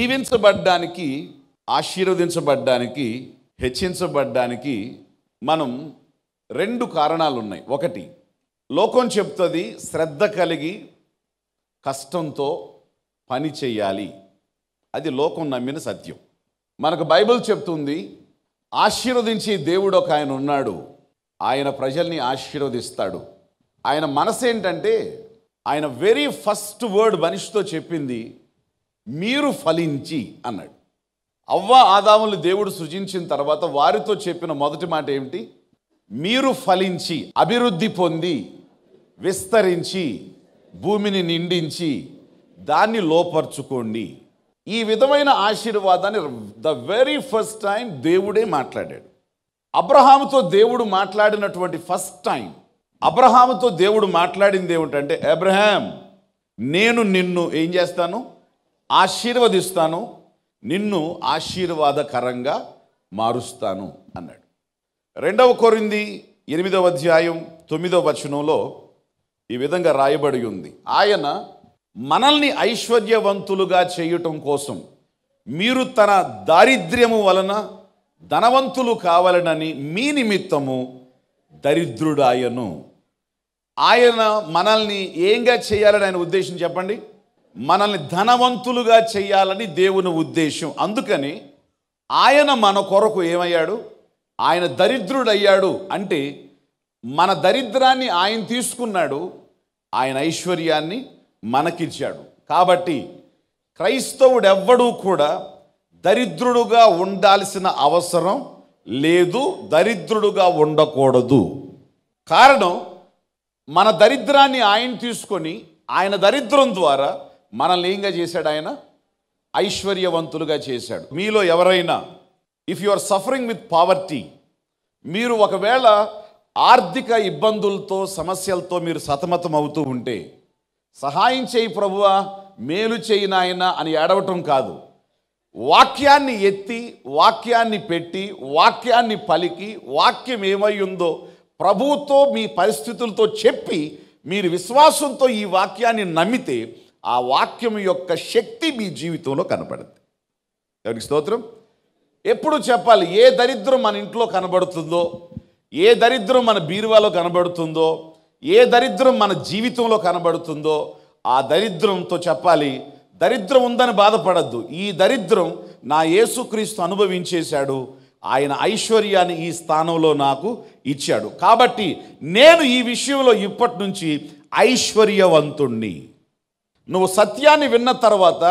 దీవించబడ్డానికి ఆశీర్వదించబడ్డానికి హెచ్చించబడ్డానికి మనం రెండు కారణాలు ఉన్నాయి ఒకటి లోకం చెప్తుంది శ్రద్ధ కలిగి కష్టంతో పని చేయాలి అది లోకం నమ్మిన సత్యం మనకు బైబిల్ చెప్తుంది ఆశీర్వదించే దేవుడు ఒక ఆయన ఉన్నాడు ఆయన ప్రజల్ని ఆశీర్వదిస్తాడు ఆయన మనసు ఏంటంటే ఆయన వెరీ ఫస్ట్ వర్డ్ మనిషితో చెప్పింది మీరు ఫలించి అన్నాడు అవ్వ ఆదాములు దేవుడు సృజించిన తర్వాత వారితో చెప్పిన మొదటి మాట ఏమిటి మీరు ఫలించి అభివృద్ధి పొంది విస్తరించి భూమిని నిండించి దాన్ని లోపరుచుకోండి ఈ విధమైన ఆశీర్వాదాన్ని ద వెరీ ఫస్ట్ టైం దేవుడే మాట్లాడాడు అబ్రహాముతో దేవుడు మాట్లాడినటువంటి ఫస్ట్ టైం అబ్రహాముతో దేవుడు మాట్లాడింది ఏమిటంటే అబ్రహాం నేను నిన్ను ఏం చేస్తాను ఆశీర్వదిస్తాను నిన్ను ఆశీర్వాదకరంగా మారుస్తాను అన్నాడు రెండవ కొరింది ఎనిమిదవ అధ్యాయం తొమ్మిదవ వచనంలో ఈ విధంగా రాయబడి ఉంది ఆయన మనల్ని ఐశ్వర్యవంతులుగా చేయటం కోసం మీరు తన దారిద్ర్యము వలన ధనవంతులు కావాలనని మీ నిమిత్తము దరిద్రుడాయను ఆయన మనల్ని ఏంగా చేయాలని ఆయన ఉద్దేశం చెప్పండి మనల్ని ధనవంతులుగా చేయాలని దేవుని ఉద్దేశం అందుకని ఆయన మన కొరకు ఏమయ్యాడు ఆయన దరిద్రుడయ్యాడు అంటే మన దరిద్రాన్ని ఆయన తీసుకున్నాడు ఆయన ఐశ్వర్యాన్ని మనకిచ్చాడు కాబట్టి క్రైస్తవుడెవ్వడూ కూడా దరిద్రుడుగా ఉండాల్సిన అవసరం లేదు దరిద్రుడుగా ఉండకూడదు కారణం మన దరిద్రాన్ని ఆయన తీసుకొని ఆయన దరిద్రం ద్వారా మనల్ని ఏంగా చేశాడు ఆయన ఐశ్వర్యవంతులుగా చేశాడు మీలో ఎవరైనా if you are suffering with poverty మీరు ఒకవేళ ఆర్థిక ఇబ్బందులతో సమస్యలతో మీరు సతమతం అవుతూ ఉంటే సహాయం చేయి ప్రభువా మేలు చేయి నాయన అని ఏడవటం కాదు వాక్యాన్ని ఎత్తి వాక్యాన్ని పెట్టి వాక్యాన్ని పలికి వాక్యం ఏమై ఉందో ప్రభువుతో మీ పరిస్థితులతో చెప్పి మీరు విశ్వాసంతో ఈ వాక్యాన్ని నమ్మితే ఆ వాక్యం యొక్క శక్తి మీ జీవితంలో కనపడింది ఎవరికి స్తోత్రం ఎప్పుడు చెప్పాలి ఏ దరిద్రం మన ఇంట్లో కనబడుతుందో ఏ దరిద్రం మన బీరువాలో కనబడుతుందో ఏ దరిద్రం మన జీవితంలో కనబడుతుందో ఆ దరిద్రంతో చెప్పాలి దరిద్రం ఉందని బాధపడద్దు ఈ దరిద్రం నా యేసుక్రీస్తు అనుభవించేశాడు ఆయన ఐశ్వర్యాన్ని ఈ స్థానంలో నాకు ఇచ్చాడు కాబట్టి నేను ఈ విషయంలో ఇప్పటి నుంచి ఐశ్వర్యవంతుణ్ణి నువ్వు సత్యాన్ని విన్న తర్వాత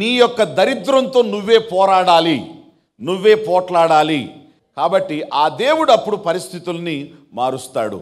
నీ యొక్క దరిద్రంతో నువ్వే పోరాడాలి నువ్వే పోట్లాడాలి కాబట్టి ఆ దేవుడు అప్పుడు పరిస్థితుల్ని మారుస్తాడు